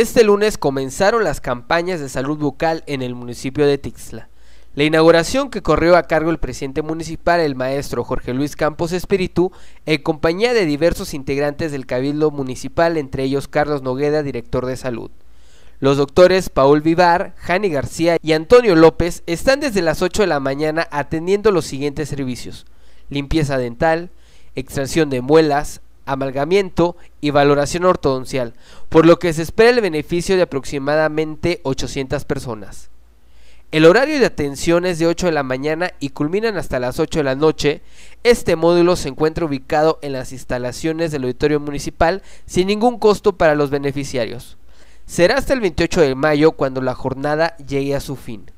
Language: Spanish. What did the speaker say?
Este lunes comenzaron las campañas de salud bucal en el municipio de Tixla. La inauguración que corrió a cargo el presidente municipal, el maestro Jorge Luis Campos Espíritu, en compañía de diversos integrantes del Cabildo Municipal, entre ellos Carlos Nogueda, director de salud. Los doctores Paul Vivar, Jani García y Antonio López están desde las 8 de la mañana atendiendo los siguientes servicios. Limpieza dental, extracción de muelas, amalgamiento y valoración ortodoncial, por lo que se espera el beneficio de aproximadamente 800 personas. El horario de atención es de 8 de la mañana y culminan hasta las 8 de la noche. Este módulo se encuentra ubicado en las instalaciones del auditorio municipal sin ningún costo para los beneficiarios. Será hasta el 28 de mayo cuando la jornada llegue a su fin.